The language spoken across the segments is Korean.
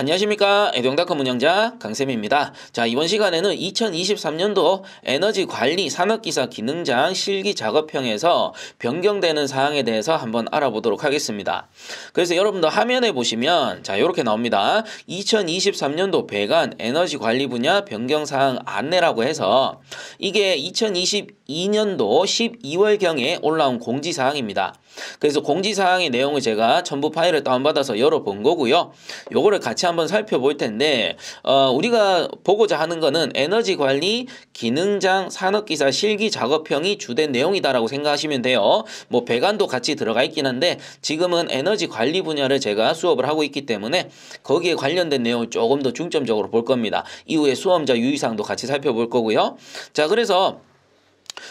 안녕하십니까 애동닷컴 운영자 강쌤입니다. 자 이번 시간에는 2023년도 에너지 관리 산업기사 기능장 실기 작업형에서 변경되는 사항에 대해서 한번 알아보도록 하겠습니다. 그래서 여러분도 화면에 보시면 자 이렇게 나옵니다. 2023년도 배관 에너지 관리 분야 변경 사항 안내라고 해서 이게 2022년도 12월 경에 올라온 공지 사항입니다. 그래서 공지 사항의 내용을 제가 첨부 파일을 다운받아서 열어본 거고요. 요거를 같이 한번 한번 살펴볼 텐데 어, 우리가 보고자 하는 거는 에너지 관리 기능장 산업기사 실기 작업형이 주된 내용이다라고 생각하시면 돼요. 뭐 배관도 같이 들어가 있긴 한데 지금은 에너지 관리 분야를 제가 수업을 하고 있기 때문에 거기에 관련된 내용을 조금 더 중점적으로 볼 겁니다. 이후에 수험자 유의사항도 같이 살펴볼 거고요. 자 그래서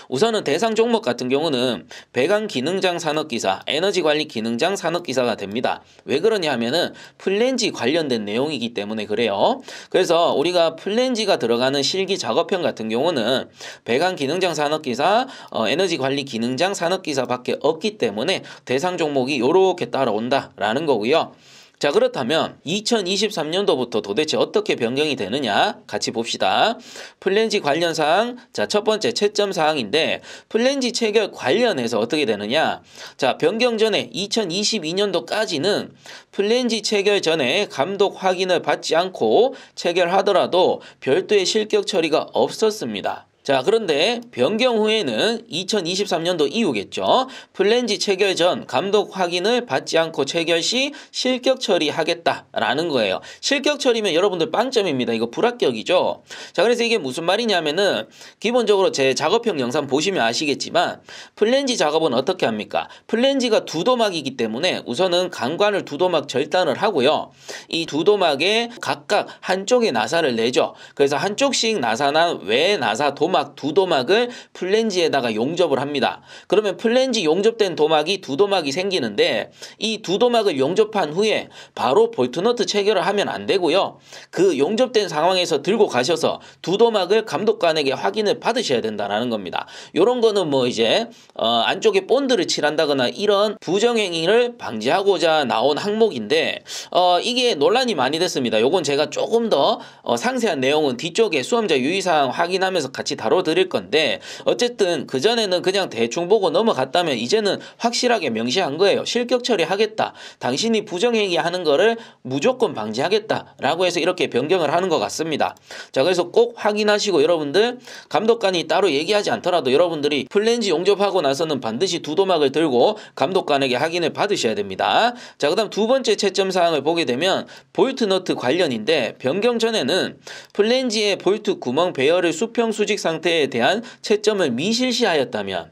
우선은 대상 종목 같은 경우는 배관 기능장 산업기사, 에너지 관리 기능장 산업기사가 됩니다. 왜 그러냐 하면은 플랜지 관련된 내용이기 때문에 그래요. 그래서 우리가 플랜지가 들어가는 실기 작업형 같은 경우는 배관 기능장 산업기사, 어, 에너지 관리 기능장 산업기사밖에 없기 때문에 대상 종목이 요렇게 따라온다라는 거고요. 자, 그렇다면 2023년도부터 도대체 어떻게 변경이 되느냐? 같이 봅시다. 플랜지 관련 사항. 자, 첫 번째 채점 사항인데 플랜지 체결 관련해서 어떻게 되느냐? 자, 변경 전에 2022년도까지는 플랜지 체결 전에 감독 확인을 받지 않고 체결하더라도 별도의 실격 처리가 없었습니다. 자, 그런데 변경 후에는 2023년도 이후겠죠. 플랜지 체결 전 감독 확인을 받지 않고 체결 시 실격 처리하겠다라는 거예요. 실격 처리면 여러분들 빵점입니다. 이거 불합격이죠. 자, 그래서 이게 무슨 말이냐면은 기본적으로 제 작업형 영상 보시면 아시겠지만 플랜지 작업은 어떻게 합니까? 플랜지가 두 도막이기 때문에 우선은 강관을 두 도막 절단을 하고요. 이 두 도막에 각각 한쪽에 나사를 내죠. 그래서 한쪽씩 나사나 외 나사 도막 도막 두 도막을 플랜지에다가 용접을 합니다. 그러면 플랜지 용접된 도막이 두 도막이 생기는데 이 두 도막을 용접한 후에 바로 볼트너트 체결을 하면 안 되고요. 그 용접된 상황에서 들고 가셔서 두 도막을 감독관에게 확인을 받으셔야 된다는 겁니다. 이런 거는 뭐 이제 어, 안쪽에 본드를 칠한다거나 이런 부정행위를 방지하고자 나온 항목인데 어, 이게 논란이 많이 됐습니다. 요건 제가 조금 더 어, 상세한 내용은 뒤쪽에 수험자 유의사항 확인하면서 같이 다 다뤄드릴 건데 어쨌든 그전에는 그냥 대충 보고 넘어갔다면 이제는 확실하게 명시한 거예요. 실격 처리하겠다. 당신이 부정행위 하는 거를 무조건 방지하겠다라고 해서 이렇게 변경을 하는 것 같습니다. 자 그래서 꼭 확인하시고 여러분들 감독관이 따로 얘기하지 않더라도 여러분들이 플랜지 용접하고 나서는 반드시 두 도막을 들고 감독관에게 확인을 받으셔야 됩니다. 자 그다음 두 번째 채점 사항을 보게 되면 볼트 너트 관련인데 변경 전에는 플랜지의 볼트 구멍 배열을 수평 수직 상 상태에 대한 채점을 미실시하였다면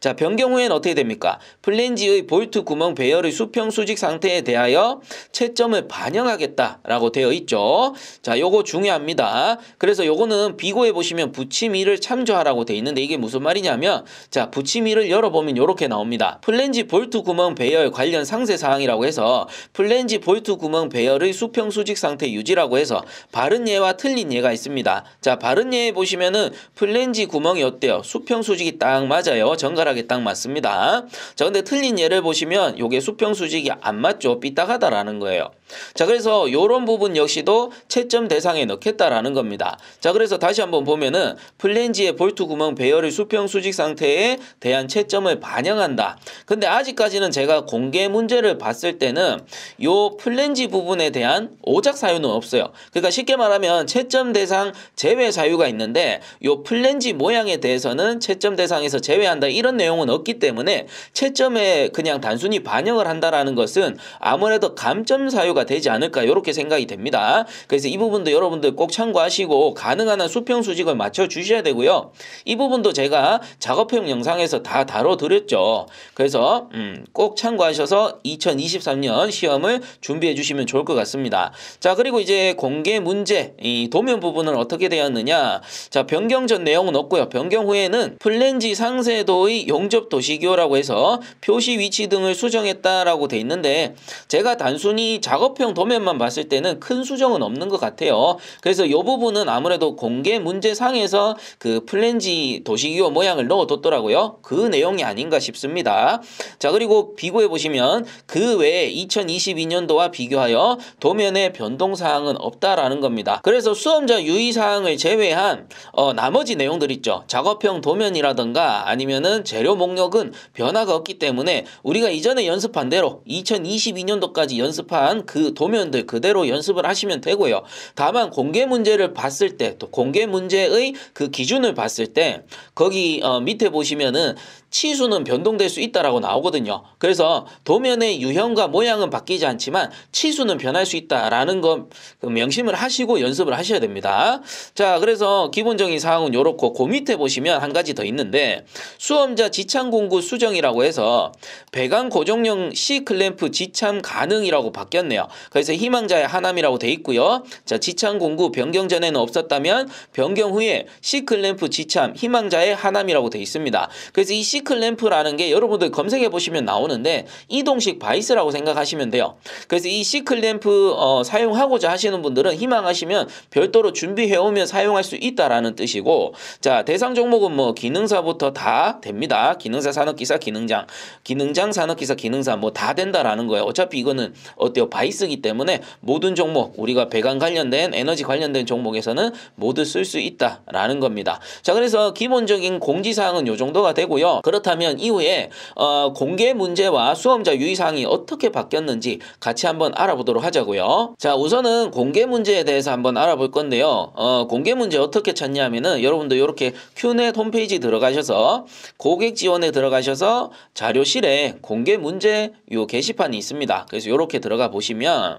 자, 변경 후에는 어떻게 됩니까? 플랜지의 볼트 구멍 배열의 수평 수직 상태에 대하여 채점을 반영하겠다라고 되어 있죠. 자, 요거 중요합니다. 그래서 요거는 비고해 보시면 붙임이를 참조하라고 되어 있는데 이게 무슨 말이냐면 자, 붙임이를 열어보면 요렇게 나옵니다. 플랜지 볼트 구멍 배열 관련 상세 사항이라고 해서 플랜지 볼트 구멍 배열의 수평 수직 상태 유지라고 해서 바른 예와 틀린 예가 있습니다. 자, 바른 예에 보시면은 플랜지 구멍이 어때요? 수평 수직이 딱 맞아요. 정갈 손가락이 딱 맞습니다. 자, 근데 틀린 예를 보시면 요게 수평 수직이 안 맞죠? 삐딱하다라는 거예요. 자, 그래서 요런 부분 역시도 채점 대상에 넣겠다라는 겁니다. 자, 그래서 다시 한번 보면은 플랜지의 볼트 구멍 배열의 수평 수직 상태에 대한 채점을 반영한다. 근데 아직까지는 제가 공개 문제를 봤을 때는 요 플랜지 부분에 대한 오작 사유는 없어요. 그러니까 쉽게 말하면 채점 대상 제외 사유가 있는데 요 플랜지 모양에 대해서는 채점 대상에서 제외한다 이런 내용은 없기 때문에 채점에 그냥 단순히 반영을 한다라는 것은 아무래도 감점 사유가 이슈가 되지 않을까 이렇게 생각이 됩니다. 그래서 이 부분도 여러분들 꼭 참고하시고 가능한 한 수평 수직을 맞춰 주셔야 되고요. 이 부분도 제가 작업형 영상에서 다 다뤄 드렸죠. 그래서 음, 꼭 참고하셔서 2023년 시험을 준비해 주시면 좋을 것 같습니다. 자 그리고 이제 공개 문제 이 도면 부분은 어떻게 되었느냐? 자 변경 전 내용은 없고요. 변경 후에는 플랜지 상세도의 용접 도시교라고 해서 표시 위치 등을 수정했다라고 돼 있는데 제가 단순히 작업 상업형 도면만 봤을 때는 큰 수정은 없는 것 같아요. 그래서 이 부분은 아무래도 공개 문제상에서 그 플랜지 도시기호 모양을 넣어뒀더라고요. 그 내용이 아닌가 싶습니다. 자 그리고 비교해 보시면 그 외에 2022년도와 비교하여 도면의 변동사항은 없다라는 겁니다. 그래서 수험자 유의사항을 제외한 어, 나머지 내용들 있죠. 작업형 도면이라든가 아니면은 재료 목록은 변화가 없기 때문에 우리가 이전에 연습한 대로 2022년도까지 연습한 그그 도면들 그대로 연습을 하시면 되고요. 다만 공개 문제를 봤을 때 또 공개 문제의 그 기준을 봤을 때 거기 어, 밑에 보시면은 치수는 변동될 수 있다라고 나오거든요. 그래서 도면의 유형과 모양은 바뀌지 않지만 치수는 변할 수 있다라는 거 그 명심을 하시고 연습을 하셔야 됩니다. 자, 그래서 기본적인 사항은 요렇고 그 밑에 보시면 한 가지 더 있는데 수험자 지참 공구 수정이라고 해서 배관 고정용 C 클램프 지참 가능이라고 바뀌었네요. 그래서 희망자의 하남이라고 돼 있고요. 자, 지참 공구 변경 전에는 없었다면 변경 후에 C 클램프 지참 희망자의 하남이라고 되어 있습니다. 그래서 이시클램프라는게 여러분들 검색해 보시면 나오는데 이동식 바이스라고 생각하시면 돼요. 그래서 이시클램프 어, 사용하고자 하시는 분들은 희망하시면 별도로 준비해 오면 사용할 수 있다라는 뜻이고 자 대상 종목은 뭐 기능사부터 다 됩니다. 기능사, 산업기사, 기능장, 기능장, 산업기사, 기능사 뭐 다 된다라는 거예요. 어차피 이거는 어때요? 바이스기 때문에 모든 종목 우리가 배관 관련된 에너지 관련된 종목에서는 모두 쓸 수 있다라는 겁니다. 자 그래서 기본적인 기본적인 공지사항은 요 정도가 되고요. 그렇다면 이후에 어, 공개 문제와 수험자 유의사항이 어떻게 바뀌었는지 같이 한번 알아보도록 하자고요. 자 우선은 공개 문제에 대해서 한번 알아볼 건데요. 어, 공개 문제 어떻게 찾냐 하면은 여러분도 이렇게 큐넷 홈페이지 들어가셔서 고객 지원에 들어가셔서 자료실에 공개 문제 요 게시판이 있습니다. 그래서 이렇게 들어가 보시면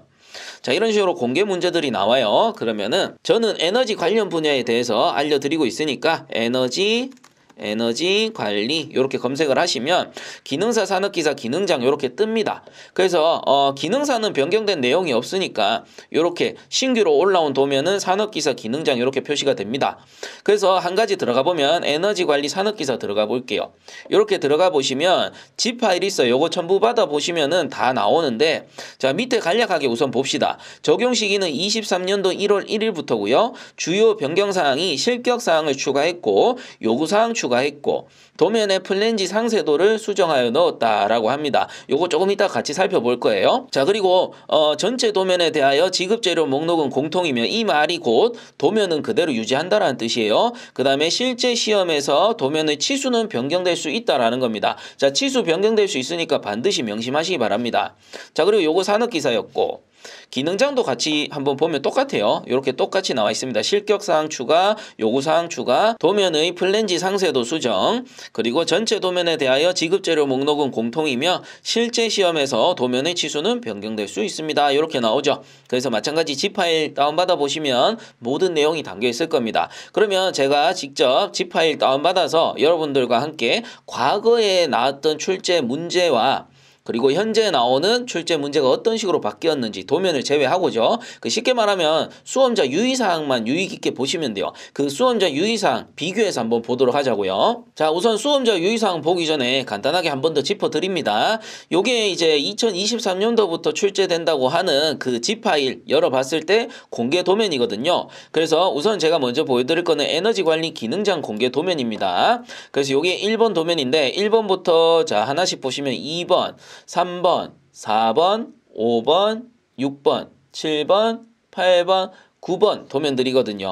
자, 이런 식으로 공개 문제들이 나와요. 그러면은 저는 에너지 관련 분야에 대해서 알려드리고 있으니까 에너지 에너지 관리 이렇게 검색을 하시면 기능사 산업기사 기능장 이렇게 뜹니다. 그래서 어, 기능사는 변경된 내용이 없으니까 이렇게 신규로 올라온 도면은 산업기사 기능장 이렇게 표시가 됩니다. 그래서 한 가지 들어가 보면 에너지 관리 산업기사 들어가 볼게요. 이렇게 들어가 보시면 z 파일 있어요. 이거 첨부 받아 보시면은 다 나오는데 자 밑에 간략하게 우선 봅시다. 적용 시기는 23년도 1월 1일부터고요. 주요 변경 사항이 실격 사항을 추가했고 요구 사항 추가했고 도면에 플랜지 상세도를 수정하여 넣었다라고 합니다. 요거 조금 이따 같이 살펴볼 거예요. 자 그리고 어, 전체 도면에 대하여 지급재료 목록은 공통이며 이 말이 곧 도면은 그대로 유지한다라는 뜻이에요. 그 다음에 실제 시험에서 도면의 치수는 변경될 수 있다라는 겁니다. 자 치수 변경될 수 있으니까 반드시 명심하시기 바랍니다. 자 그리고 요거 산업기사였고 기능장도 같이 한번 보면 똑같아요. 이렇게 똑같이 나와 있습니다. 실격사항 추가, 요구사항 추가, 도면의 플랜지 상세도 수정, 그리고 전체 도면에 대하여 지급재료 목록은 공통이며 실제 시험에서 도면의 치수는 변경될 수 있습니다. 이렇게 나오죠. 그래서 마찬가지 지파일 다운받아 보시면 모든 내용이 담겨 있을 겁니다. 그러면 제가 직접 지파일 다운받아서 여러분들과 함께 과거에 나왔던 출제 문제와 그리고 현재 나오는 출제 문제가 어떤 식으로 바뀌었는지 도면을 제외하고죠. 그 쉽게 말하면 수험자 유의사항만 유의 깊게 보시면 돼요. 그 수험자 유의사항 비교해서 한번 보도록 하자고요. 자, 우선 수험자 유의사항 보기 전에 간단하게 한번 더 짚어드립니다. 요게 이제 2023년도부터 출제된다고 하는 그지 파일 열어봤을 때 공개 도면이거든요. 그래서 우선 제가 먼저 보여드릴 거는 에너지 관리 기능장 공개 도면입니다. 그래서 요게 1번 도면인데 1번부터 자 하나씩 보시면 2번, 3번, 4번, 5번, 6번, 7번, 8번, 9번 도면들이거든요.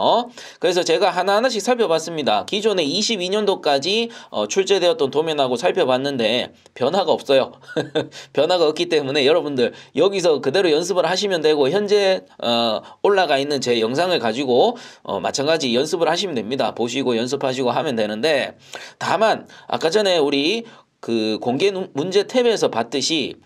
그래서 제가 하나하나씩 살펴봤습니다. 기존에 22년도까지 어, 출제되었던 도면하고 살펴봤는데 변화가 없어요. 변화가 없기 때문에 여러분들 여기서 그대로 연습을 하시면 되고 현재 어, 올라가 있는 제 영상을 가지고 어, 마찬가지 연습을 하시면 됩니다. 보시고 연습하시고 하면 되는데 다만 아까 전에 우리 그 공개 문제 탭에서 봤듯이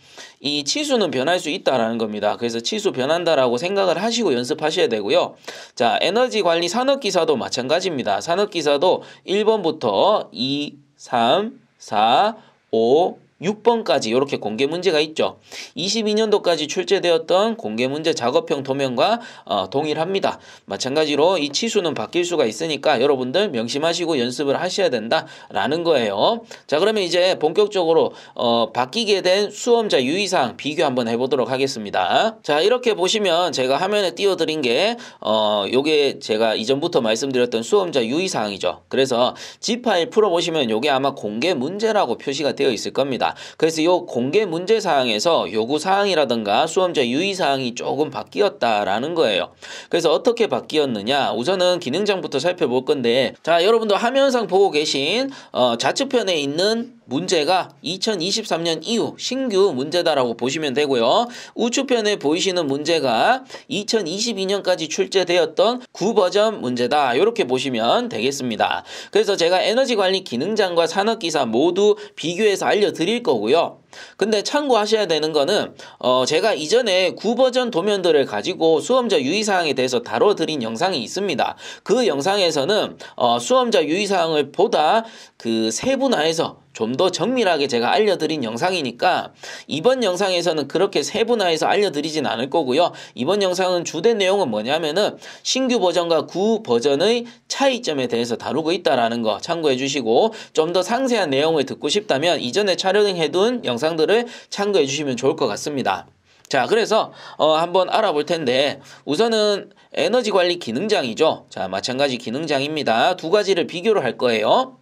이 치수는 변할 수 있다라는 겁니다. 그래서 치수 변한다라고 생각을 하시고 연습하셔야 되고요. 자, 에너지 관리 산업 기사도 마찬가지입니다. 산업 기사도 1번부터 2, 3, 4, 5, 6번까지 이렇게 공개 문제가 있죠. 22년도까지 출제되었던 공개 문제 작업형 도면과 어, 동일합니다. 마찬가지로 이 치수는 바뀔 수가 있으니까 여러분들 명심하시고 연습을 하셔야 된다라는 거예요. 자, 그러면 이제 본격적으로 어, 바뀌게 된 수험자 유의사항 비교 한번 해보도록 하겠습니다. 자, 이렇게 보시면 제가 화면에 띄워드린 게 어, 요게 제가 이전부터 말씀드렸던 수험자 유의사항이죠. 그래서 G파일 풀어보시면 요게 아마 공개 문제라고 표시가 되어 있을 겁니다. 있습니다. 그래서 이 공개 문제 사항에서 요구 사항이라든가 수험자 유의 사항이 조금 바뀌었다라는 거예요. 그래서 어떻게 바뀌었느냐? 우선은 기능장부터 살펴볼 건데 자 여러분도 화면상 보고 계신 어, 좌측편에 있는 문제가 2023년 이후 신규 문제다라고 보시면 되고요. 우측편에 보이시는 문제가 2022년까지 출제되었던 구버전 문제다. 이렇게 보시면 되겠습니다. 그래서 제가 에너지 관리 기능장과 산업기사 모두 비교해서 알려드릴 거고요. 근데 참고하셔야 되는 거는 어 제가 이전에 구버전 도면들을 가지고 수험자 유의사항에 대해서 다뤄드린 영상이 있습니다. 그 영상에서는 어 수험자 유의사항을 보다 그 세분화해서 좀더 정밀하게 제가 알려드린 영상이니까 이번 영상에서는 그렇게 세분화해서 알려드리진 않을 거고요. 이번 영상은 주된 내용은 뭐냐면은 신규 버전과 구 버전의 차이점에 대해서 다루고 있다라는 거 참고해 주시고 좀 더 상세한 내용을 듣고 싶다면 이전에 촬영해둔 영상들을 참고해 주시면 좋을 것 같습니다. 자, 그래서 어, 한번 알아볼 텐데 우선은 에너지 관리 기능장이죠. 자, 마찬가지 기능장입니다. 두 가지를 비교를 할 거예요.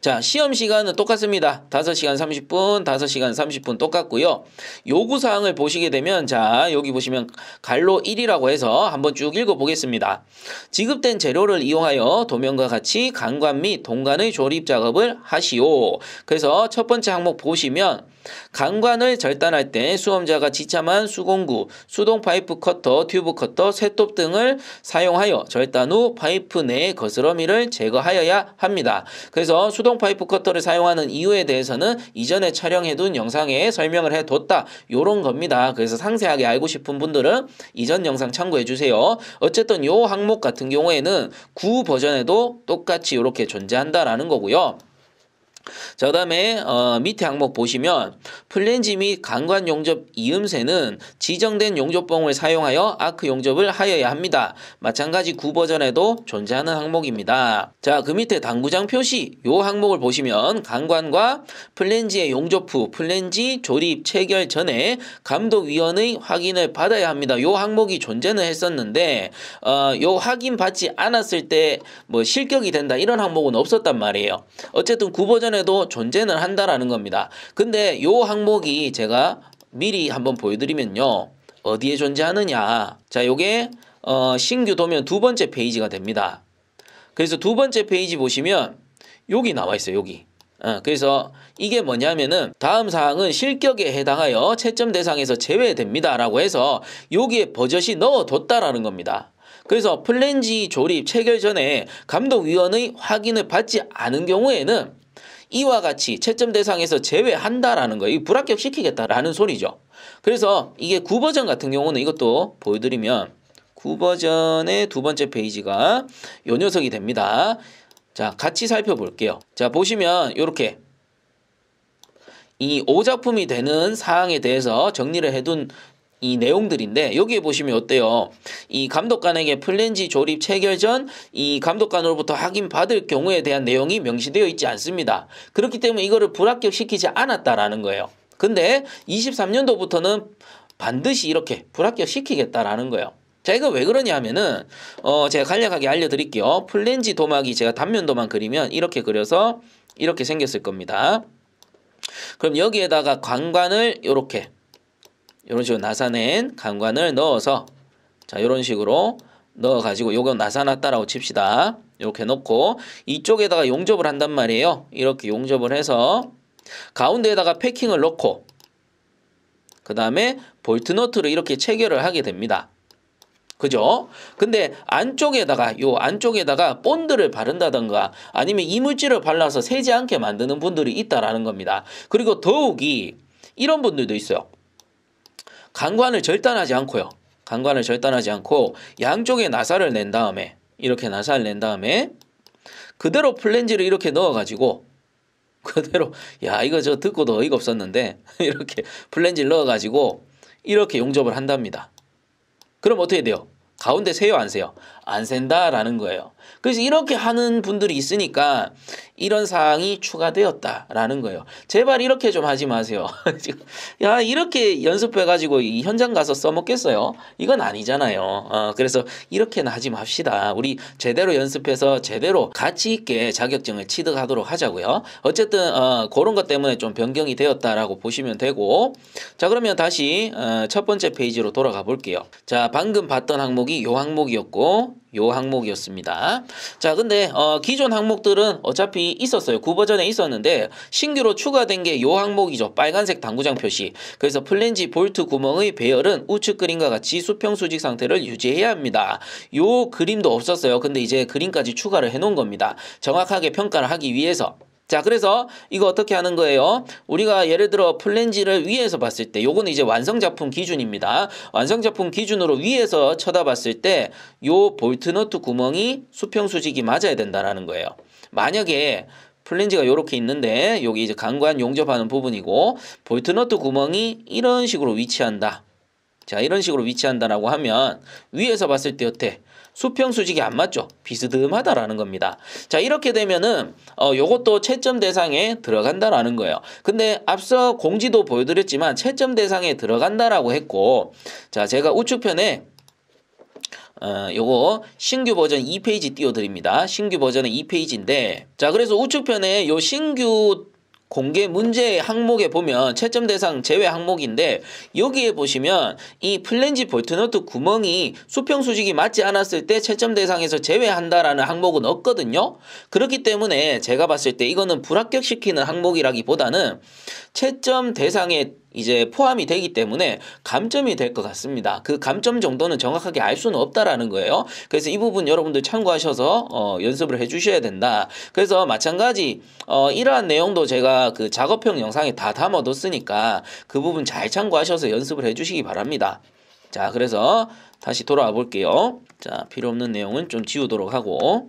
자, 시험 시간은 똑같습니다. 5시간 30분, 5시간 30분 똑같고요. 요구 사항을 보시게 되면 자, 여기 보시면 갈로 1이라고 해서 한번 쭉 읽어 보겠습니다. 지급된 재료를 이용하여 도면과 같이 간관 및동관의 조립 작업을 하시오. 그래서 첫 번째 항목 보시면 강관을 절단할 때 수험자가 지참한 수공구, 수동 파이프 커터, 튜브 커터, 셋톱 등을 사용하여 절단 후 파이프 내 거스러미를 제거하여야 합니다. 그래서 수동 파이프 커터를 사용하는 이유에 대해서는 이전에 촬영해둔 영상에 설명을 해뒀다. 요런 겁니다. 그래서 상세하게 알고 싶은 분들은 이전 영상 참고해주세요. 어쨌든 요 항목 같은 경우에는 구 버전에도 똑같이 이렇게 존재한다라는 거고요. 자, 그 다음에, 어, 밑에 항목 보시면, 플랜지 및 간관 용접 이음새는 지정된 용접봉을 사용하여 아크 용접을 하여야 합니다. 마찬가지 구버전에도 존재하는 항목입니다. 자, 그 밑에 당구장 표시, 요 항목을 보시면, 간관과 플랜지의 용접 후, 플랜지 조립 체결 전에 감독위원의 확인을 받아야 합니다. 요 항목이 존재는 했었는데, 어, 요 확인 받지 않았을 때, 뭐, 실격이 된다, 이런 항목은 없었단 말이에요. 어쨌든 구버전에 수준에도 존재는 한다라는 겁니다. 근데 요 항목이 제가 미리 한번 보여드리면요. 어디에 존재하느냐. 자, 요게 어, 신규 도면 두 번째 페이지가 됩니다. 그래서 두 번째 페이지 보시면 여기 나와 있어요. 여기. 어, 그래서 이게 뭐냐면은 다음 사항은 실격에 해당하여 채점 대상에서 제외됩니다라고 해서 여기에 버젓이 넣어뒀다라는 겁니다. 그래서 플랜지 조립 체결 전에 감독위원의 확인을 받지 않은 경우에는 이와 같이 채점 대상에서 제외한다라는 거예요. 불합격시키겠다라는 소리죠. 그래서 이게 구버전 같은 경우는 이것도 보여드리면 구버전의두 번째 페이지가 요 녀석이 됩니다. 자, 같이 살펴볼게요. 자, 보시면 이렇게 이 오작품이 되는 사항에 대해서 정리를 해둔 이 내용들인데 여기에 보시면 어때요? 이 감독관에게 플랜지 조립 체결 전 이 감독관으로부터 확인 받을 경우에 대한 내용이 명시되어 있지 않습니다. 그렇기 때문에 이거를 불합격시키지 않았다라는 거예요. 근데 23년도부터는 반드시 이렇게 불합격시키겠다라는 거예요. 자, 이거 왜 그러냐 하면은, 어, 제가 간략하게 알려드릴게요. 플랜지 도막이 제가 단면도만 그리면 이렇게 그려서 이렇게 생겼을 겁니다. 그럼 여기에다가 관관을 이렇게 이런 식으로 나사낸 강관을 넣어서 자 이런 식으로 넣어가지고 요거 나사났다라고 칩시다. 이렇게 넣고 이쪽에다가 용접을 한단 말이에요. 이렇게 용접을 해서 가운데에다가 패킹을 넣고 그 다음에 볼트너트를 이렇게 체결을 하게 됩니다. 그죠? 근데 안쪽에다가 요 안쪽에다가 본드를 바른다던가 아니면 이물질을 발라서 새지 않게 만드는 분들이 있다라는 겁니다. 그리고 더욱이 이런 분들도 있어요. 간관을 절단하지 않고요. 간관을 절단하지 않고 양쪽에 나사를 낸 다음에 이렇게 나사를 낸 다음에 그대로 플렌지를 이렇게 넣어가지고 그대로 야 이거 저 듣고도 어이가 없었는데 이렇게 플렌지를 넣어가지고 이렇게 용접을 한답니다. 그럼 어떻게 돼요? 가운데 세요 안 세요? 안 센다라는 거예요. 그래서 이렇게 하는 분들이 있으니까 이런 사항이 추가되었다라는 거예요. 제발 이렇게 좀 하지 마세요. 야 이렇게 연습해가지고 이 현장 가서 써먹겠어요? 이건 아니잖아요. 어, 그래서 이렇게는 하지 맙시다. 우리 제대로 연습해서 제대로 가치 있게 자격증을 취득하도록 하자고요. 어쨌든 어, 그런 것 때문에 좀 변경이 되었다라고 보시면 되고 자 그러면 다시 어, 첫 번째 페이지로 돌아가 볼게요. 자 방금 봤던 항목이 요 항목이었고 요 항목이었습니다. 자, 근데 어, 기존 항목들은 어차피 있었어요. 구버전에 있었는데 신규로 추가된 게 요 항목이죠. 빨간색 당구장 표시. 그래서 플랜지 볼트 구멍의 배열은 우측 그림과 같이 수평 수직 상태를 유지해야 합니다. 요 그림도 없었어요. 근데 이제 그림까지 추가를 해 놓은 겁니다. 정확하게 평가를 하기 위해서 자, 그래서 이거 어떻게 하는 거예요? 우리가 예를 들어 플랜지를 위에서 봤을 때, 요거는 이제 완성작품 기준입니다. 완성작품 기준으로 위에서 쳐다봤을 때, 요 볼트너트 구멍이 수평수직이 맞아야 된다라는 거예요. 만약에 플랜지가 이렇게 있는데 여기 이제 강관 용접하는 부분이고 볼트너트 구멍이 이런 식으로 위치한다. 자 이런 식으로 위치한다라고 하면 위에서 봤을 때 어때? 수평 수직이 안 맞죠 비스듬하다라는 겁니다 자 이렇게 되면은 어 요것도 채점 대상에 들어간다라는 거예요 근데 앞서 공지도 보여드렸지만 채점 대상에 들어간다라고 했고 자 제가 우측편에 어, 요거 신규 버전 2페이지 띄워드립니다. 신규 버전은 2페이지인데 자 그래서 우측편에 요 신규 공개 문제 항목에 보면 채점 대상 제외 항목인데 여기에 보시면 이 플랜지 볼트너트 구멍이 수평 수직이 맞지 않았을 때 채점 대상에서 제외한다라는 항목은 없거든요. 그렇기 때문에 제가 봤을 때 이거는 불합격시키는 항목이라기보다는 채점 대상에 이제 포함이 되기 때문에 감점이 될 것 같습니다. 그 감점 정도는 정확하게 알 수는 없다라는 거예요. 그래서 이 부분 여러분들 참고하셔서 어, 연습을 해주셔야 된다. 그래서 마찬가지 어, 이러한 내용도 제가 그 작업형 영상에 다 담아뒀으니까 그 부분 잘 참고하셔서 연습을 해주시기 바랍니다. 자, 그래서 다시 돌아와 볼게요. 자, 필요 없는 내용은 좀 지우도록 하고.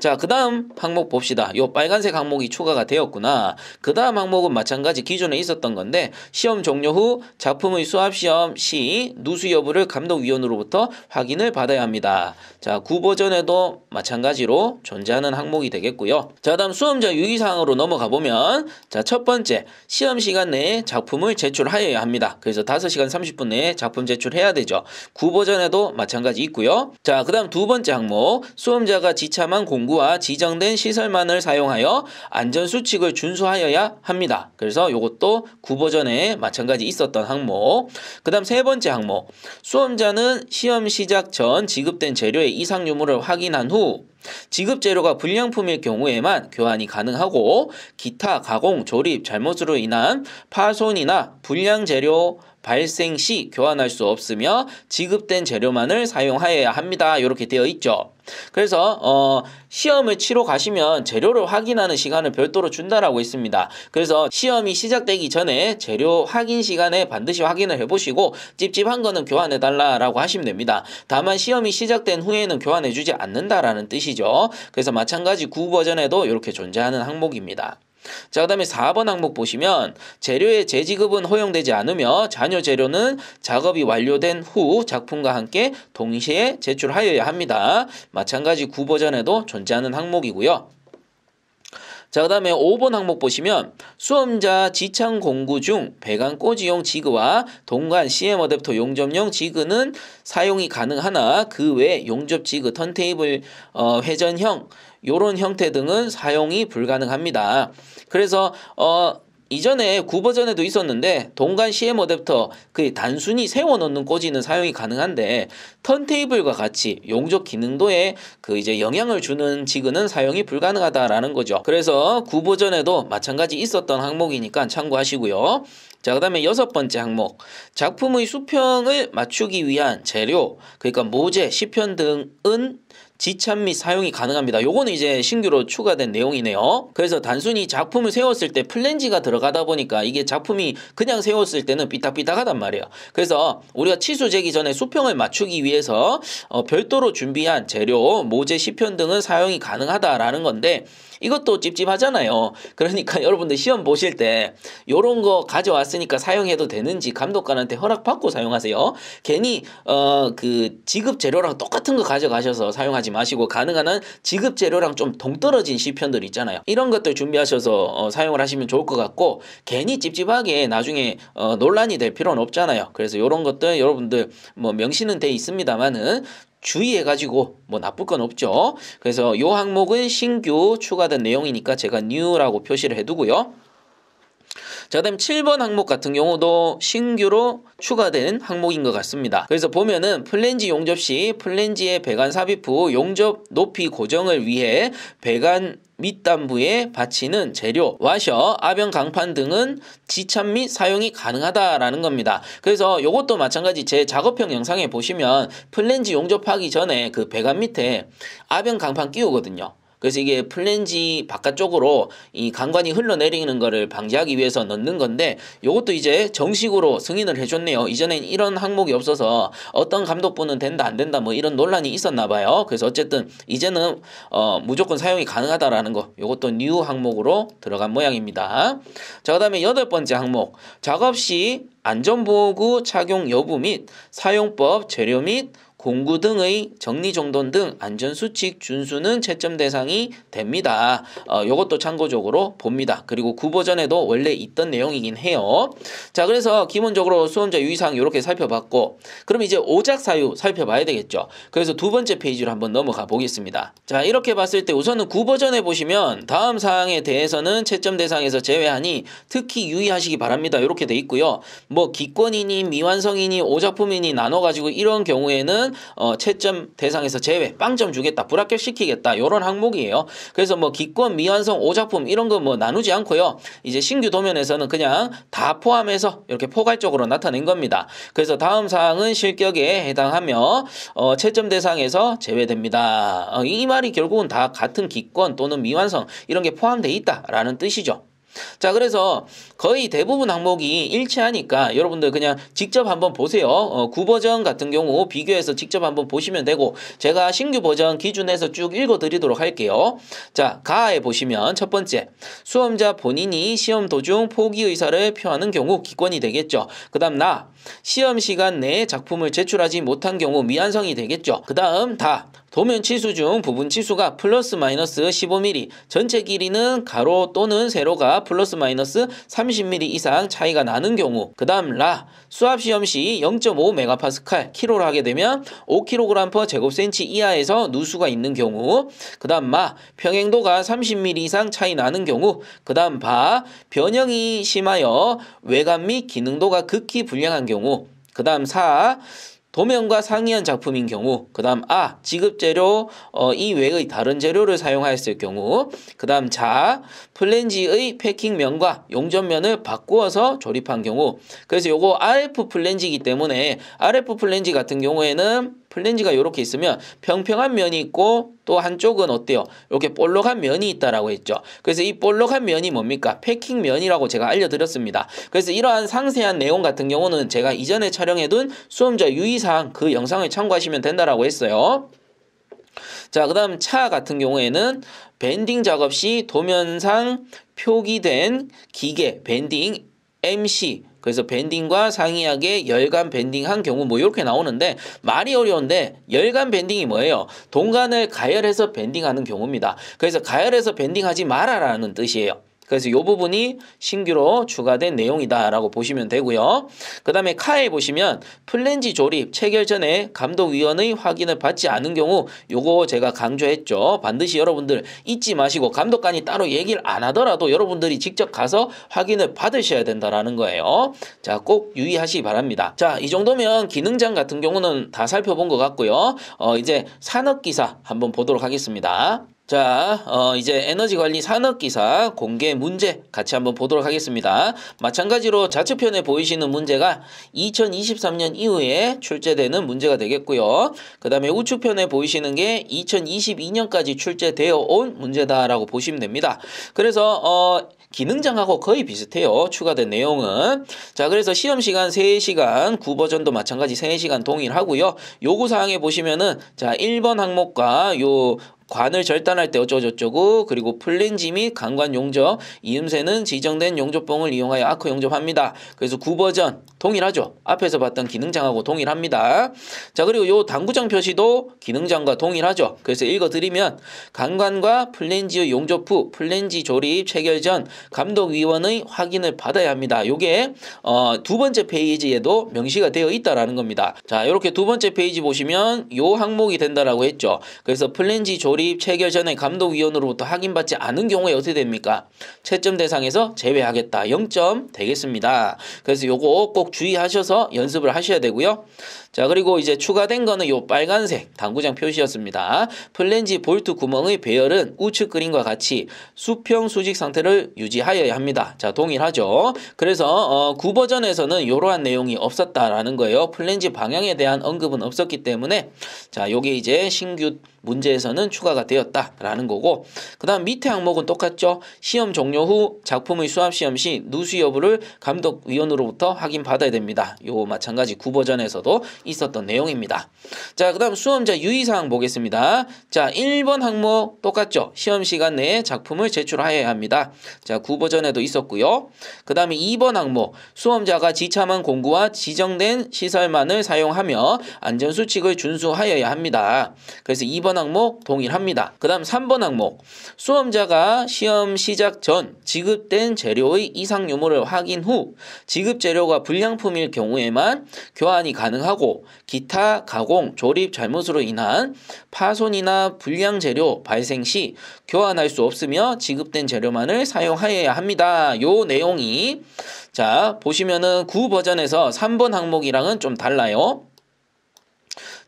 자, 그 다음 항목 봅시다. 요 빨간색 항목이 추가가 되었구나. 그 다음 항목은 마찬가지 기존에 있었던 건데 시험 종료 후 작품의 수합 시험 시 누수 여부를 감독위원으로부터 확인을 받아야 합니다. 자, 구버전에도 마찬가지로 존재하는 항목이 되겠고요. 자, 다음 수험자 유의사항으로 넘어가 보면 자, 첫 번째 시험 시간 내에 작품을 제출하여야 합니다. 그래서 5시간 30분 내에 작품 제출해야 되죠. 구버전에도 마찬가지 있고요. 자, 그 다음 두 번째 항목 수험자가 지참한 적당 공구와 지정된 시설만을 사용하여 안전 수칙을 준수하여야 합니다. 그래서 이것도 9버전에 마찬가지 있었던 항목. 그다음 세 번째 항목. 수험자는 시험 시작 전 지급된 재료의 이상 유무를 확인한 후 지급 재료가 불량품일 경우에만 교환이 가능하고 기타 가공, 조립, 잘못으로 인한 파손이나 불량 재료 발생 시 교환할 수 없으며 지급된 재료만을 사용하여야 합니다. 이렇게 되어 있죠. 그래서 어, 시험을 치러 가시면 재료를 확인하는 시간을 별도로 준다라고 했습니다. 그래서 시험이 시작되기 전에 재료 확인 시간에 반드시 확인을 해보시고 찝찝한 거는 교환해달라라고 하시면 됩니다. 다만 시험이 시작된 후에는 교환해주지 않는다라는 뜻이죠. 그래서 마찬가지 구버전에도 이렇게 존재하는 항목입니다. 자, 그 다음에 4번 항목 보시면 재료의 재지급은 허용되지 않으며 잔여 재료는 작업이 완료된 후 작품과 함께 동시에 제출하여야 합니다. 마찬가지 9버전에도 존재하는 항목이고요. 자, 그 다음에 5번 항목 보시면 수험자 지창 공구 중 배관 꽂이용 지그와 동관 CM 어댑터 용접용 지그는 사용이 가능하나 그 외 용접 지그 턴테이블 어, 회전형 요런 형태 등은 사용이 불가능합니다. 그래서 어 이전에 구버전에도 있었는데 동간 CM 어댑터 그 단순히 세워 놓는 꽂이는 사용이 가능한데 턴테이블과 같이 용접 기능도에 그 이제 영향을 주는 지그는 사용이 불가능하다라는 거죠. 그래서 구버전에도 마찬가지 있었던 항목이니까 참고하시고요. 자, 그 다음에 여섯 번째 항목. 작품의 수평을 맞추기 위한 재료, 그러니까 모재, 시편 등은 지참 및 사용이 가능합니다. 요거는 이제 신규로 추가된 내용이네요. 그래서 단순히 작품을 세웠을 때 플랜지가 들어가다 보니까 이게 작품이 그냥 세웠을 때는 삐딱삐딱하단 말이에요. 그래서 우리가 치수 재기 전에 수평을 맞추기 위해서 어 별도로 준비한 재료, 모재, 시편 등은 사용이 가능하다라는 건데 이것도 찝찝하잖아요. 그러니까 여러분들 시험 보실 때 요런 거 가져왔으니까 사용해도 되는지 감독관한테 허락받고 사용하세요. 괜히 어 그 지급 재료랑 똑같은 거 가져가셔서 사용하지 마시고 가능한 한 지급 재료랑 좀 동떨어진 시편들 있잖아요. 이런 것들 준비하셔서 어, 사용을 하시면 좋을 것 같고 괜히 찝찝하게 나중에 어, 논란이 될 필요는 없잖아요. 그래서 이런 것들 여러분들 뭐 명시는 돼 있습니다만은 주의해가지고 뭐 나쁠 건 없죠. 그래서 요 항목은 신규 추가된 내용이니까 제가 new라고 표시를 해두고요. 자, 그다음 7번 항목 같은 경우도 신규로 추가된 항목인 것 같습니다. 그래서 보면은 플랜지 용접 시 플랜지의 배관 삽입 후 용접 높이 고정을 위해 배관 밑단부에 받치는 재료, 와셔, 아변 강판 등은 지참 및 사용이 가능하다라는 겁니다. 그래서 이것도 마찬가지 제 작업형 영상에 보시면 플랜지 용접하기 전에 그 배관 밑에 아변 강판 끼우거든요. 그래서 이게 플랜지 바깥쪽으로 이 강관이 흘러내리는 것을 방지하기 위해서 넣는 건데 이것도 이제 정식으로 승인을 해줬네요. 이전엔 이런 항목이 없어서 어떤 감독부는 된다 안 된다 뭐 이런 논란이 있었나 봐요. 그래서 어쨌든 이제는 어, 무조건 사용이 가능하다라는 거 이것도 뉴 항목으로 들어간 모양입니다. 자 그다음에 여덟 번째 항목 작업 시 안전보호구 착용 여부 및 사용법 재료 및 공구 등의 정리정돈 등 안전수칙 준수는 채점 대상이 됩니다. 어, 이것도 참고적으로 봅니다. 그리고 구버전에도 원래 있던 내용이긴 해요. 자 그래서 기본적으로 수험자 유의사항 이렇게 살펴봤고 그럼 이제 오작사유 살펴봐야 되겠죠. 그래서 두 번째 페이지로 한번 넘어가 보겠습니다. 자 이렇게 봤을 때 우선은 구버전에 보시면 다음 사항에 대해서는 채점 대상에서 제외하니 특히 유의하시기 바랍니다. 이렇게 돼 있고요. 뭐 기권이니 미완성이니 오작품이니 나눠가지고 이런 경우에는 어, 채점 대상에서 제외, 빵점 주겠다, 불합격시키겠다 이런 항목이에요. 그래서 뭐 기권, 미완성, 오작품 이런 거 뭐 나누지 않고요. 이제 신규 도면에서는 그냥 다 포함해서 이렇게 포괄적으로 나타낸 겁니다. 그래서 다음 사항은 실격에 해당하며 어, 채점 대상에서 제외됩니다. 어, 이 말이 결국은 다 같은 기권 또는 미완성 이런 게포함되어 있다라는 뜻이죠. 자, 그래서 거의 대부분 항목이 일치하니까 여러분들 그냥 직접 한번 보세요. 어, 구버전 같은 경우 비교해서 직접 한번 보시면 되고 제가 신규 버전 기준에서 쭉 읽어 드리도록 할게요. 자, 가에 보시면 첫 번째. 수험자 본인이 시험 도중 포기 의사를 표하는 경우 기권이 되겠죠. 그다음 나 시험 시간 내에 작품을 제출하지 못한 경우 미완성이 되겠죠. 그 다음 다 도면 치수 중 부분 치수가 플러스 마이너스 15mm, 전체 길이는 가로 또는 세로가 플러스 마이너스 30mm 이상 차이가 나는 경우, 그 다음 라, 수압 시험 시 0.5MPa, 키로를 하게 되면 5kg/cm 제곱센치 이하에서 누수가 있는 경우, 그 다음 마, 평행도가 30mm 이상 차이 나는 경우, 그 다음 바, 변형이 심하여 외관 및 기능도가 극히 불량한 경우, 경우 그 다음 4. 도면과 상이한 작품인 경우, 그 다음 아, 지급재료 어, 이외의 다른 재료를 사용하였을 경우, 그 다음 자, 플랜지의 패킹면과 용접면을 바꾸어서 조립한 경우, 그래서 요거 RF 플랜지이기 때문에 RF 플랜지 같은 경우에는 플랜지가 이렇게 있으면 평평한 면이 있고 또 한쪽은 어때요? 이렇게 볼록한 면이 있다라고 했죠. 그래서 이 볼록한 면이 뭡니까? 패킹 면이라고 제가 알려드렸습니다. 그래서 이러한 상세한 내용 같은 경우는 제가 이전에 촬영해둔 수험자 유의사항 그 영상을 참고하시면 된다라고 했어요. 자, 그 다음 차 같은 경우에는 밴딩 작업 시 도면상 표기된 기계, 밴딩, MC, 그래서 밴딩과 상이하게 열간 밴딩한 경우 뭐 이렇게 나오는데 말이 어려운데 열간 밴딩이 뭐예요? 동간을 가열해서 밴딩하는 경우입니다. 그래서 가열해서 밴딩하지 말아라는 뜻이에요. 그래서 이 부분이 신규로 추가된 내용이다라고 보시면 되고요. 그 다음에 카에 보시면 플랜지 조립 체결 전에 감독위원의 확인을 받지 않은 경우 요거 제가 강조했죠. 반드시 여러분들 잊지 마시고 감독관이 따로 얘기를 안 하더라도 여러분들이 직접 가서 확인을 받으셔야 된다라는 거예요. 자, 꼭 유의하시기 바랍니다. 자, 이 정도면 기능장 같은 경우는 다 살펴본 것 같고요. 어, 이제 산업기사 한번 보도록 하겠습니다. 자, 어, 이제 에너지 관리 산업 기사 공개 문제 같이 한번 보도록 하겠습니다. 마찬가지로 좌측편에 보이시는 문제가 2023년 이후에 출제되는 문제가 되겠고요. 그다음에 우측편에 보이시는 게 2022년까지 출제되어 온 문제다라고 보시면 됩니다. 그래서 어 기능장하고 거의 비슷해요. 추가된 내용은. 자, 그래서 시험 시간 3시간, 9버전도 마찬가지 3시간 동일하고요. 요구 사항에 보시면은 자, 1번 항목과 요 관을 절단할 때 어쩌고저쩌고 그리고 풀린 짐이 강관 용접 이음새는 지정된 용접봉을 이용하여 아크 용접합니다. 그래서 9버전 동일하죠. 앞에서 봤던 기능장하고 동일합니다. 자 그리고 요 당구장 표시도 기능장과 동일하죠. 그래서 읽어드리면 강관과 플랜지의 용접 후 플랜지 조립 체결 전 감독위원의 확인을 받아야 합니다. 요게 어, 두 번째 페이지에도 명시가 되어 있다라는 겁니다. 자 이렇게 두 번째 페이지 보시면 요 항목이 된다라고 했죠. 그래서 플랜지 조립 설립 체결 전에 감독위원으로부터 확인받지 않은 경우에 어떻게 됩니까? 채점 대상에서 제외하겠다. 0점 되겠습니다. 그래서 요거 꼭 주의하셔서 연습을 하셔야 되고요. 자, 그리고 이제 추가된 거는 요 빨간색 당구장 표시였습니다. 플랜지 볼트 구멍의 배열은 우측 그림과 같이 수평 수직 상태를 유지하여야 합니다. 자, 동일하죠. 그래서 어, 9버전에서는 이러한 내용이 없었다라는 거예요. 플랜지 방향에 대한 언급은 없었기 때문에 자, 요게 이제 신규 문제에서는 추가가 되었다라는 거고 그다음 밑에 항목은 똑같죠. 시험 종료 후 작품의 수합 시험 시 누수 여부를 감독 위원으로부터 확인 받아야 됩니다. 요 마찬가지 구버전에서도 있었던 내용입니다. 자, 그 다음 수험자 유의사항 보겠습니다. 자, 1번 항목 똑같죠? 시험 시간 내에 작품을 제출하여야 합니다. 자, 구버전에도 있었고요. 그 다음에 2번 항목 수험자가 지참한 공구와 지정된 시설만을 사용하며 안전수칙을 준수하여야 합니다. 그래서 2번 항목 동일합니다. 그 다음 3번 항목 수험자가 시험 시작 전 지급된 재료의 이상 유무를 확인 후 지급 재료가 불량품일 경우에만 교환이 가능하고 기타 가공, 조립 잘못으로 인한 파손이나 불량 재료 발생 시 교환할 수 없으며 지급된 재료만을 사용하여야 합니다. 요 내용이 자, 보시면은 9 버전에서 3번 항목이랑은 좀 달라요.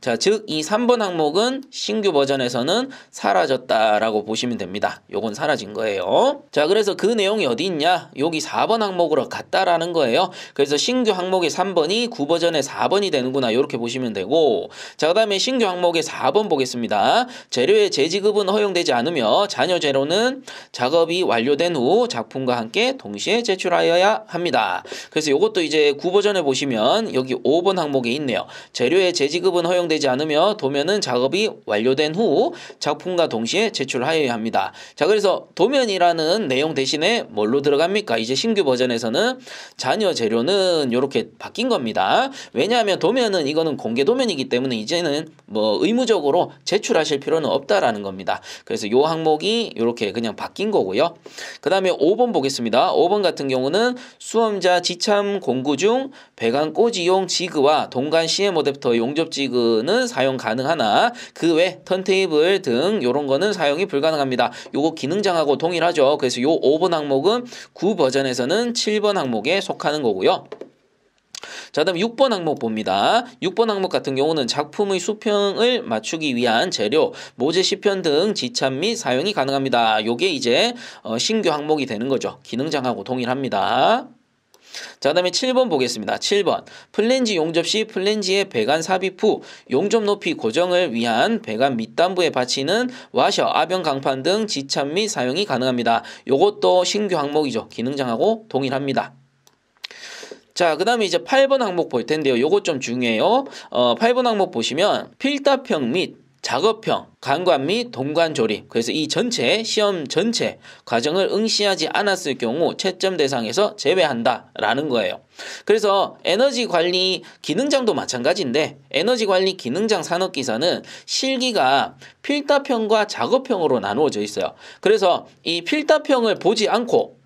자, 즉 이 3번 항목은 신규 버전에서는 사라졌다라고 보시면 됩니다. 요건 사라진 거예요. 자, 그래서 그 내용이 어디 있냐? 여기 4번 항목으로 갔다라는 거예요. 그래서 신규 항목의 3번이 9버전의 4번이 되는구나. 이렇게 보시면 되고 자, 그다음에 신규 항목의 4번 보겠습니다. 재료의 재지급은 허용되지 않으며 잔여 재료는 작업이 완료된 후 작품과 함께 동시에 제출하여야 합니다. 그래서 이것도 이제 9버전에 보시면 여기 5번 항목에 있네요. 재료의 재지급은 허용되지 완료되지 않으며 도면은 작업이 완료된 후 작품과 동시에 제출하여야 합니다. 자, 그래서 도면이라는 내용 대신에 뭘로 들어갑니까? 이제 신규 버전에서는 자녀 재료는 이렇게 바뀐 겁니다. 왜냐하면 도면은 이거는 공개 도면이기 때문에 이제는 뭐 의무적으로 제출하실 필요는 없다라는 겁니다. 그래서 요 항목이 이렇게 그냥 바뀐 거고요. 그 다음에 5번 보겠습니다. 5번 같은 경우는 수험자 지참 공구 중 배관 꼬지용 지그와 동간 CM 어댑터 용접 지그 테이블은 사용 가능하나 그 외 턴테이블 등 요런 거는 사용이 불가능합니다. 요거 기능장하고 동일하죠. 그래서 요 5번 항목은 9 버전에서는 7번 항목에 속하는 거고요. 자, 다음 6번 항목 봅니다. 6번 항목 같은 경우는 작품의 수평을 맞추기 위한 재료, 모재 시편 등 지참 및 사용이 가능합니다. 요게 이제 어, 신규 항목이 되는 거죠. 기능장하고 동일합니다. 자, 그 다음에 7번 보겠습니다. 7번. 플랜지 용접 시 플랜지의 배관 삽입 후 용접 높이 고정을 위한 배관 밑단부에 받치는 와셔, 아변 강판 등 지참 및 사용이 가능합니다. 요것도 신규 항목이죠. 기능장하고 동일합니다. 자, 그 다음에 이제 8번 항목 볼 텐데요. 요것 좀 중요해요. 어, 8번 항목 보시면 필답형 및 작업형, 간관 및 동관 조립. 그래서 이 전체, 시험 전체 과정을 응시하지 않았을 경우 채점 대상에서 제외한다라는 거예요. 그래서 에너지 관리 기능장도 마찬가지인데 에너지 관리 기능장 산업기사는 실기가 필답형과 작업형으로 나누어져 있어요. 그래서 이 필답형을 보지 않고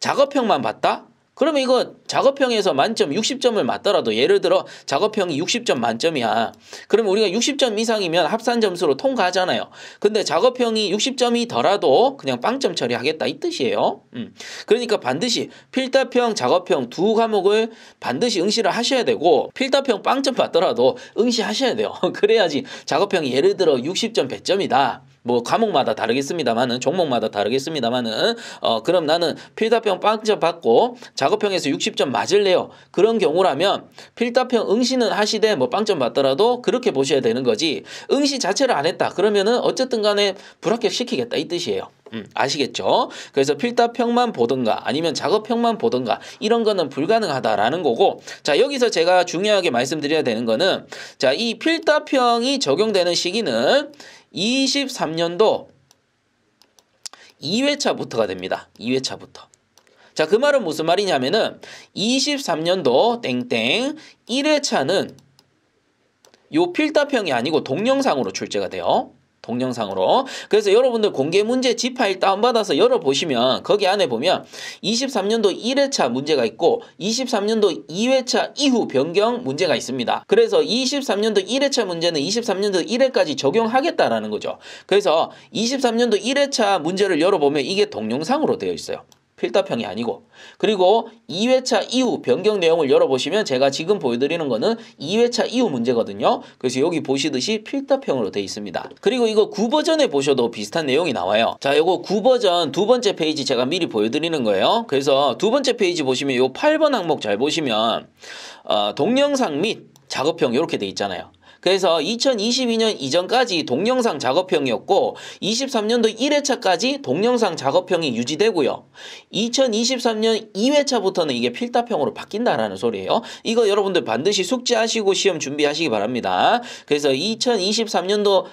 작업형만 봤다? 그러면 이거 작업형에서 만점 60점을 맞더라도 예를 들어 작업형이 60점 만점이야. 그러면 우리가 60점 이상이면 합산 점수로 통과하잖아요. 근데 작업형이 60점이더라도 그냥 빵점 처리하겠다 이 뜻이에요. 음. 그러니까 반드시 필답형, 작업형 두 과목을 반드시 응시를 하셔야 되고 필답형 빵점 받더라도 응시하셔야 돼요. 그래야지 작업형이 예를 들어 60점 100점이다. 뭐 과목마다 다르겠습니다만은 종목마다 다르겠습니다만은 어 그럼 나는 필답형 빵점 받고 작업형에서 60점 맞을래요. 그런 경우라면 필답형 응시는 하시되 뭐 빵점 받더라도 그렇게 보셔야 되는 거지. 응시 자체를 안 했다. 그러면은 어쨌든 간에 불합격 시키겠다 이 뜻이에요. 음, 아시겠죠? 그래서 필답형만 보든가 아니면 작업형만 보든가 이런 거는 불가능하다라는 거고 자 여기서 제가 중요하게 말씀드려야 되는 거는 자 이 필답형이 적용되는 시기는 23년도 2회차부터가 됩니다. 2회차부터. 자, 그 말은 무슨 말이냐면은 23년도 땡땡 1회차는 요 필답형이 아니고 동영상으로 출제가 돼요. 동영상으로. 그래서 여러분들 공개 문제 지 파일 다운받아서 열어보시면 거기 안에 보면 23년도 1회차 문제가 있고 23년도 2회차 이후 변경 문제가 있습니다. 그래서 23년도 1회차 문제는 23년도 1회까지 적용하겠다라는 거죠. 그래서 23년도 1회차 문제를 열어보면 이게 동영상으로 되어 있어요. 필답형이 아니고 그리고 2회차 이후 변경 내용을 열어보시면 제가 지금 보여드리는 거는 2회차 이후 문제거든요. 그래서 여기 보시듯이 필답형으로 되어 있습니다. 그리고 이거 9버전에 보셔도 비슷한 내용이 나와요. 자, 이거 9버전 두 번째 페이지 제가 미리 보여드리는 거예요. 그래서 두 번째 페이지 보시면 이 8번 항목 잘 보시면 어, 동영상 및 작업형 이렇게 되어 있잖아요. 그래서 2022년 이전까지 동영상 작업형이었고 23년도 1회차까지 동영상 작업형이 유지되고요. 2023년 2회차부터는 이게 필답형으로 바뀐다라는 소리예요. 이거 여러분들 반드시 숙지하시고 시험 준비하시기 바랍니다. 그래서 2023년도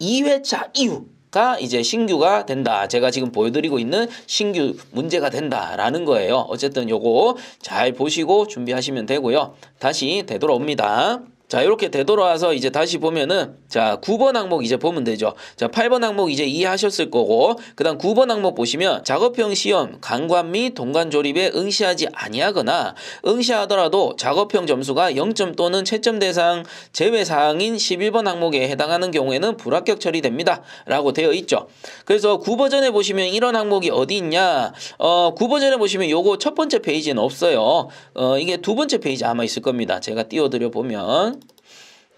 2회차 이후 가 이제 신규가 된다. 제가 지금 보여드리고 있는 신규 문제가 된다라는 거예요. 어쨌든 요거 잘 보시고 준비하시면 되고요. 다시 되돌아옵니다. 자, 이렇게 되돌아와서 이제 다시 보면은 자, 9번 항목 이제 보면 되죠. 자, 8번 항목 이제 이해하셨을 거고 그다음 9번 항목 보시면 작업형 시험 강관 및 동관 조립에 응시하지 아니하거나 응시하더라도 작업형 점수가 0점 또는 채점 대상 제외 사항인 11번 항목에 해당하는 경우에는 불합격 처리됩니다라고 되어 있죠. 그래서 9버전에 보시면 이런 항목이 어디 있냐? 어, 9버전에 보시면 요거 첫 번째 페이지는 없어요. 어, 이게 두 번째 페이지 아마 있을 겁니다. 제가 띄워 드려 보면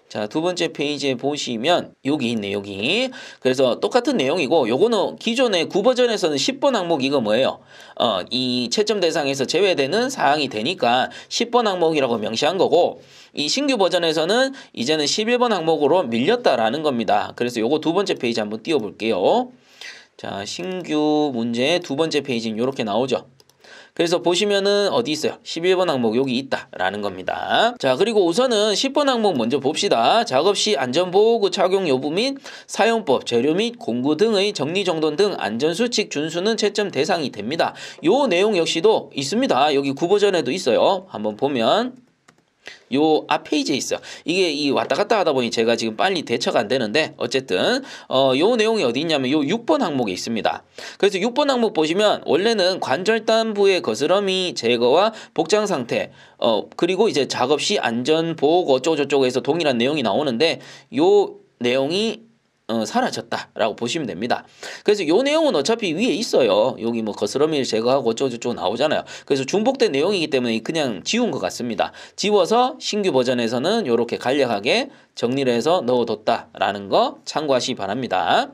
자, 두 번째 페이지에 보시면 여기 있네, 여기. 그래서 똑같은 내용이고 요거는 기존의 9버전에서는 10번 항목 이거 뭐예요? 어, 이 채점 대상에서 제외되는 사항이 되니까 10번 항목이라고 명시한 거고 이 신규 버전에서는 이제는 11번 항목으로 밀렸다라는 겁니다. 그래서 요거 두 번째 페이지 한번 띄워 볼게요. 자, 신규 문제두 번째 페이지는 이렇게 나오죠. 그래서 보시면은 어디 있어요? 11번 항목 여기 있다라는 겁니다. 자, 그리고 우선은 10번 항목 먼저 봅시다. 작업 시 안전보호구 착용 여부 및 사용법, 재료 및 공구 등의 정리 정돈 등 안전수칙 준수는 채점 대상이 됩니다. 요 내용 역시도 있습니다. 여기 구보전에도 있어요. 한번 보면 요 앞페이지에 있어. 이게 이 왔다 갔다 하다 보니 제가 지금 빨리 대처가 안 되는데 어쨌든 어, 요 내용이 어디 있냐면 요 6번 항목에 있습니다. 그래서 6번 항목 보시면 원래는 관절단부의 거스러미 제거와 복장 상태 어 그리고 이제 작업 시 안전 보호고 어쩌고저쩌고 해서 동일한 내용이 나오는데 요 내용이 어, 사라졌다라고 보시면 됩니다. 그래서 요 내용은 어차피 위에 있어요. 여기 뭐 거스러미를 제거하고 어쩌고저쩌고 나오잖아요. 그래서 중복된 내용이기 때문에 그냥 지운 것 같습니다. 지워서 신규 버전에서는 이렇게 간략하게 정리를 해서 넣어뒀다라는 거 참고하시기 바랍니다.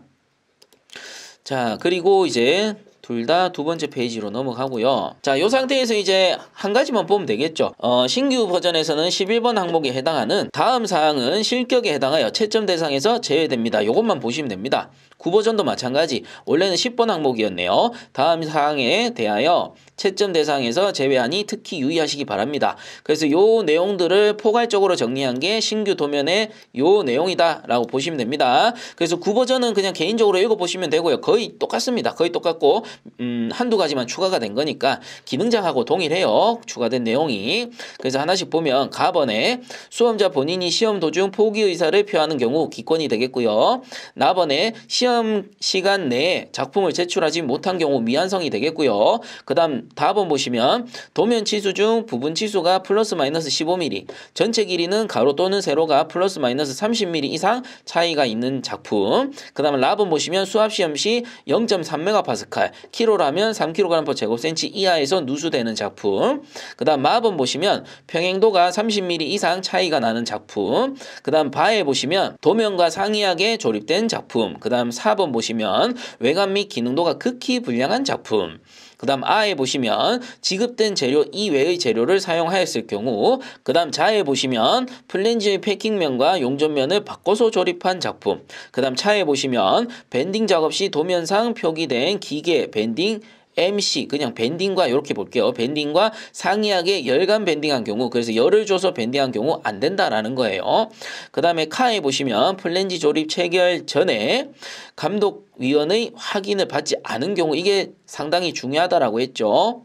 자, 그리고 이제 둘다두 번째 페이지로 넘어가고요. 자, 요 상태에서 이제 한 가지만 보면 되겠죠. 어, 신규 버전에서는 11번 항목에 해당하는 다음 사항은 실격에 해당하여 채점 대상에서 제외됩니다. 요것만 보시면 됩니다. 구버전도 마찬가지 원래는 10번 항목이었네요. 다음 사항에 대하여 채점 대상에서 제외하니 특히 유의하시기 바랍니다. 그래서 요 내용들을 포괄적으로 정리한 게 신규 도면의 요 내용이다라고 보시면 됩니다. 그래서 구버전은 그냥 개인적으로 읽어보시면 되고요. 거의 똑같습니다. 거의 똑같고 음, 한두 가지만 추가가 된 거니까 기능장하고 동일해요. 추가된 내용이. 그래서 하나씩 보면 가번에 수험자 본인이 시험 도중 포기 의사를 표하는 경우 기권이 되겠고요. 나번에 시험 시험 시간 내에 작품을 제출하지 못한 경우 미완성이 되겠고요. 그 다음 답번 보시면 도면 치수 중 부분 치수가 플러스 마이너스 15mm, 전체 길이는 가로 또는 세로가 플러스 마이너스 30mm 이상 차이가 있는 작품. 그 다음 라번 보시면 수압시험시 0.3MPa, 키로라면 3kg 제곱센치 이하에서 누수되는 작품. 그 다음 마번 보시면 평행도가 30mm 이상 차이가 나는 작품. 그 다음 바에 보시면 도면과 상이하게 조립된 작품. 그 다음 4번 보시면 외관 및 기능도가 극히 불량한 작품 그 다음 아에 보시면 지급된 재료 이외의 재료를 사용하였을 경우 그 다음 자에 보시면 플랜지의 패킹면과 용접면을 바꿔서 조립한 작품 그 다음 차에 보시면 밴딩 작업 시 도면상 표기된 기계 밴딩 MC 그냥 밴딩과 이렇게 볼게요. 밴딩과 상이하게 열간 밴딩한 경우 그래서 열을 줘서 밴딩한 경우 안 된다라는 거예요. 그 다음에 카에 보시면 플랜지 조립 체결 전에 감독위원의 확인을 받지 않은 경우 이게 상당히 중요하다라고 했죠.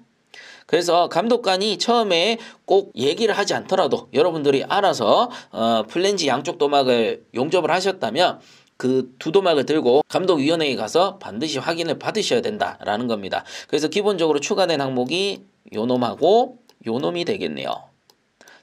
그래서 감독관이 처음에 꼭 얘기를 하지 않더라도 여러분들이 알아서 어, 플랜지 양쪽 도막을 용접을 하셨다면 그 두도막을 들고 감독위원회에 가서 반드시 확인을 받으셔야 된다라는 겁니다. 그래서 기본적으로 추가된 항목이 요놈하고 요놈이 되겠네요.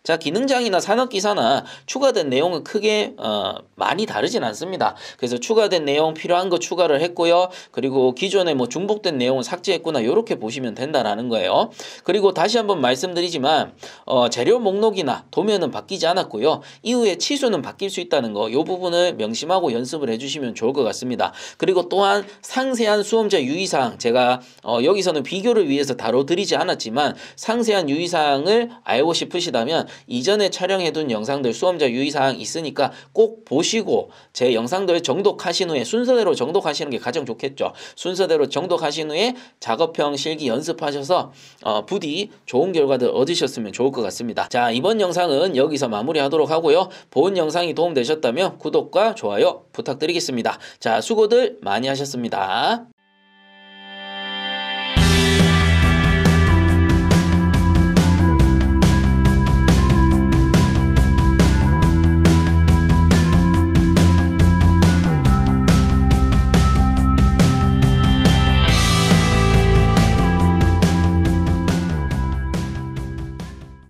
자, 기능장이나 산업기사나 추가된 내용은 크게 어, 많이 다르진 않습니다. 그래서 추가된 내용 필요한 거 추가를 했고요. 그리고 기존에 뭐 중복된 내용은 삭제했구나 이렇게 보시면 된다라는 거예요. 그리고 다시 한번 말씀드리지만 어, 재료 목록이나 도면은 바뀌지 않았고요. 이후에 치수는 바뀔 수 있다는 거이 부분을 명심하고 연습을 해주시면 좋을 것 같습니다. 그리고 또한 상세한 수험자 유의사항 제가 어, 여기서는 비교를 위해서 다뤄드리지 않았지만 상세한 유의사항을 알고 싶으시다면 이전에 촬영해둔 영상들 수험자 유의사항 있으니까 꼭 보시고 제 영상들 정독하신 후에 순서대로 정독하시는 게 가장 좋겠죠. 순서대로 정독하신 후에 작업형 실기 연습하셔서 어, 부디 좋은 결과들 얻으셨으면 좋을 것 같습니다. 자 이번 영상은 여기서 마무리하도록 하고요. 본 영상이 도움되셨다면 구독과 좋아요 부탁드리겠습니다. 자 수고들 많이 하셨습니다.